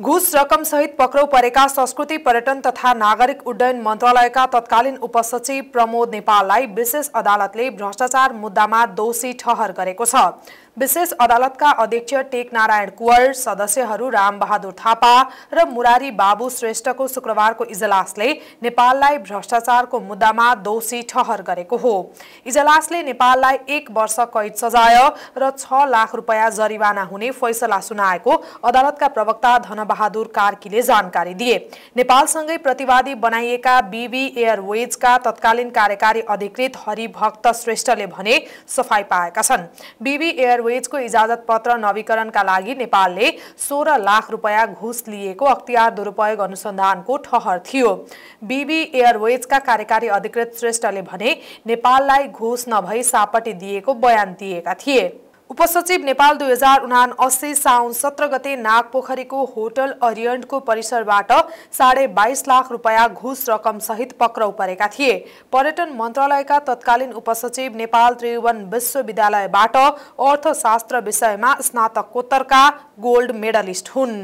घुस रकमसहित पक्राउ परेका संस्कृति पर्यटन तथा नागरिक उड्डयन मन्त्रालयका तत्कालीन उपसचिव प्रमोद नेपाललाई विशेष अदालतले भ्रष्टाचार मुद्दामा दोषी ठहर गरेको छ विशेष अदालतका अध्यक्ष टेक नारायण कुवर सदस्यहरू रामबहादुर थापा र मुरारी बाबु श्रेष्ठको शुक्रबारको इजलासले नेपाललाई भ्रष्टाचारको मुद्दामा दोषी ठहर गरेको हो इजलासले नेपाललाई एक वर्ष कैद सजाय र छ लाख रुपियाँ जरिवाना हुने फैसला सुनाएको अदालतका प्रवक्ता धनबहादुर कार्कीले जानकारी दिए नेपालसँगै प्रतिवादी बनाइएका बिबी एयरवेजका तत्कालीन कार्यकारी अधिकृत हरिभक्त श्रेष्ठले भने सफाई पाएका छन् बिबी एयरवेज कुवेजको इजाजत पत्र नवीकरणका लागि नेपालले सोह्र लाख रुपियाँ घुस लिएको अख्तियार दुरुपयोग अनुसन्धानको ठहर थियो बिबी एयरवेजका कार्यकारी अधिकृत श्रेष्ठले भने नेपाललाई घुस नभई सापटी दिएको बयान दिएका थिए उपसचिव नेपाल दुई हजार उना अस्सी साउन सत्र गते नागपोखरीको होटल अरियन्टको परिसरबाट साढे बाइस लाख रुपियाँ घुस रकमसहित पक्राउ परेका थिए पर्यटन मन्त्रालयका तत्कालीन उपसचिव नेपाल त्रिभुवन विश्वविद्यालयबाट अर्थशास्त्र विषयमा स्नातकोत्तरका गोल्ड मेडलिस्ट हुन्